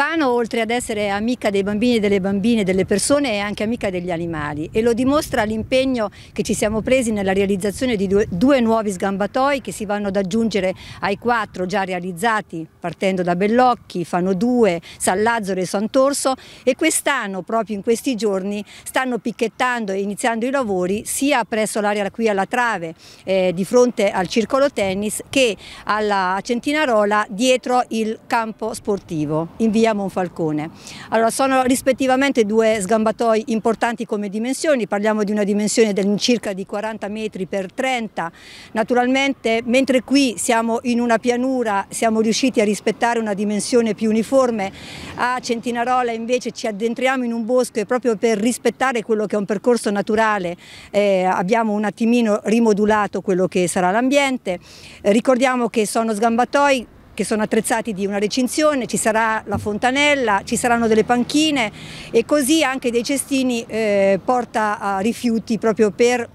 Fano oltre ad essere amica dei bambini e delle bambine, delle persone, è anche amica degli animali e lo dimostra l'impegno che ci siamo presi nella realizzazione di due, due nuovi sgambatoi che si vanno ad aggiungere ai quattro già realizzati partendo da Bellocchi, Fano 2, San Lazzaro e Sant'Orso e quest'anno, proprio in questi giorni, stanno picchettando e iniziando i lavori sia presso l'area qui alla Trave, eh, di fronte al circolo tennis, che alla Centinarola dietro il campo sportivo in via abbiamo un falcone. Allora, sono rispettivamente due sgambatoi importanti come dimensioni, parliamo di una dimensione di circa di 40 metri per 30. Naturalmente, mentre qui siamo in una pianura, siamo riusciti a rispettare una dimensione più uniforme, a Centinarola invece ci addentriamo in un bosco e proprio per rispettare quello che è un percorso naturale eh, abbiamo un attimino rimodulato quello che sarà l'ambiente. ricordiamo che sono sgambatoi che sono attrezzati di una recinzione, ci sarà la fontanella, ci saranno delle panchine e così anche dei cestini eh, porta a rifiuti proprio per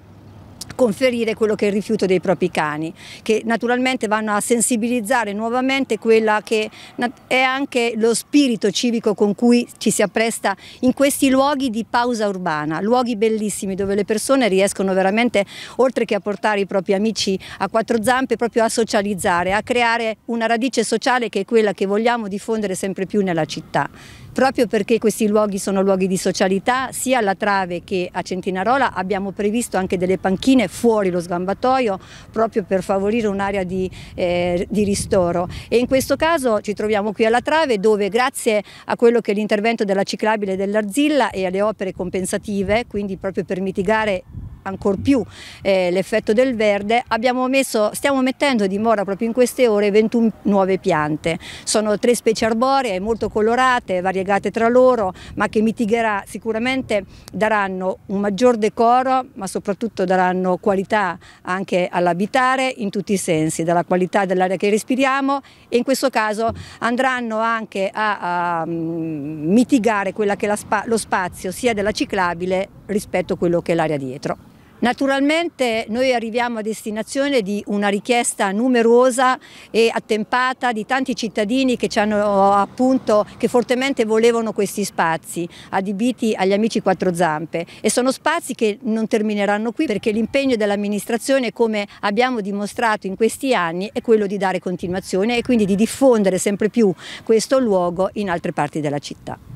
conferire quello che è il rifiuto dei propri cani, che naturalmente vanno a sensibilizzare nuovamente quella che è anche lo spirito civico con cui ci si appresta in questi luoghi di pausa urbana, luoghi bellissimi dove le persone riescono veramente, oltre che a portare i propri amici a quattro zampe, proprio a socializzare, a creare una radice sociale che è quella che vogliamo diffondere sempre più nella città. Proprio perché questi luoghi sono luoghi di socialità, sia alla Trave che a Centinarola abbiamo previsto anche delle panchine fuori lo sgambatoio proprio per favorire un'area di, eh, di ristoro e in questo caso ci troviamo qui alla Trave dove grazie a quello che è l'intervento della ciclabile dell'Arzilla e alle opere compensative, quindi proprio per mitigare ancor più eh, l'effetto del verde, messo, stiamo mettendo di mora proprio in queste ore 21 nuove piante. Sono tre specie arboree molto colorate, variegate tra loro, ma che mitigherà, sicuramente daranno un maggior decoro, ma soprattutto daranno qualità anche all'abitare in tutti i sensi, dalla qualità dell'aria che respiriamo e in questo caso andranno anche a, a mitigare che è spa, lo spazio sia della ciclabile rispetto a quello che è l'aria dietro. Naturalmente noi arriviamo a destinazione di una richiesta numerosa e attempata di tanti cittadini che, hanno, appunto, che fortemente volevano questi spazi adibiti agli amici quattro zampe e sono spazi che non termineranno qui perché l'impegno dell'amministrazione come abbiamo dimostrato in questi anni è quello di dare continuazione e quindi di diffondere sempre più questo luogo in altre parti della città.